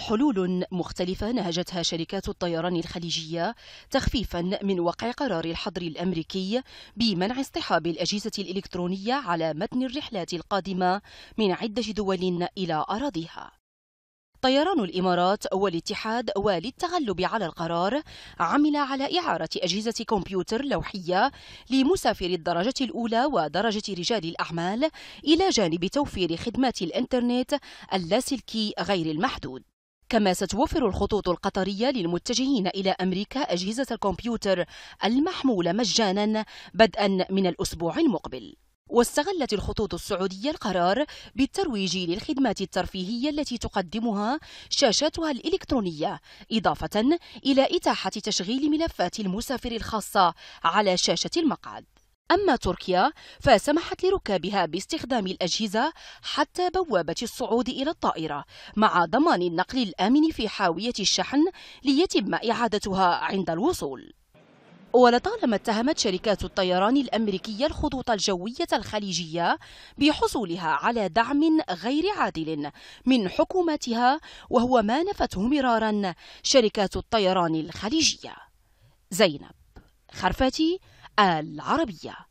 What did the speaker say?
حلول مختلفة نهجتها شركات الطيران الخليجية تخفيفا من وقع قرار الحظر الأمريكي بمنع اصطحاب الأجهزة الإلكترونية على متن الرحلات القادمة من عدة دول إلى أراضيها. طيران الإمارات والاتحاد وللتغلب على القرار عمل على إعارة أجهزة كمبيوتر لوحية لمسافر الدرجة الأولى ودرجة رجال الأعمال إلى جانب توفير خدمات الإنترنت اللاسلكي غير المحدود كما ستوفر الخطوط القطرية للمتجهين إلى أمريكا أجهزة الكمبيوتر المحمولة مجانا بدءا من الأسبوع المقبل واستغلت الخطوط السعودية القرار بالترويج للخدمات الترفيهية التي تقدمها شاشاتها الإلكترونية إضافة إلى إتاحة تشغيل ملفات المسافر الخاصة على شاشة المقعد أما تركيا فسمحت لركابها باستخدام الأجهزة حتى بوابة الصعود إلى الطائرة مع ضمان النقل الآمن في حاوية الشحن ليتم إعادتها عند الوصول ولطالما اتهمت شركات الطيران الأمريكية الخطوط الجوية الخليجية بحصولها على دعم غير عادل من حكوماتها وهو ما نفته مرارا شركات الطيران الخليجية زينب خرفتي العربية